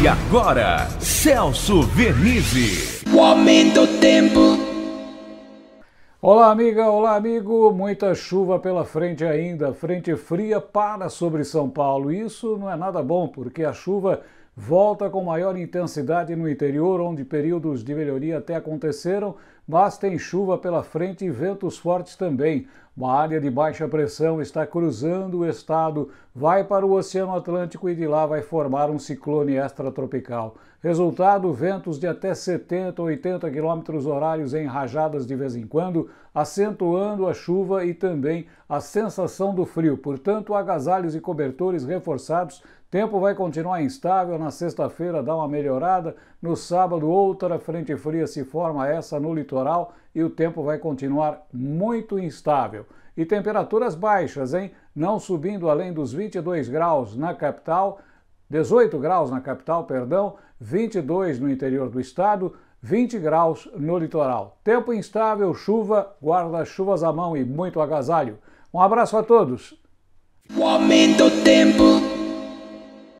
E agora, Celso Vernizzi. O aumento do tempo. Olá, amiga, olá, amigo. Muita chuva pela frente ainda. Frente fria para sobre São Paulo. Isso não é nada bom, porque a chuva volta com maior intensidade no interior, onde períodos de melhoria até aconteceram, mas tem chuva pela frente e ventos fortes também. Uma área de baixa pressão está cruzando o estado, vai para o Oceano Atlântico e de lá vai formar um ciclone extratropical. Resultado: ventos de até 70 ou 80 km horários em rajadas de vez em quando, acentuando a chuva e também a sensação do frio. Portanto, agasalhos e cobertores reforçados Tempo vai continuar instável, na sexta-feira dá uma melhorada, no sábado outra frente fria se forma, essa no litoral, e o tempo vai continuar muito instável. E temperaturas baixas, hein? Não subindo além dos 22 graus na capital, 18 graus na capital, perdão, 22 no interior do estado, 20 graus no litoral. Tempo instável, chuva, guarda-chuvas à mão e muito agasalho. Um abraço a todos. O aumento do tempo.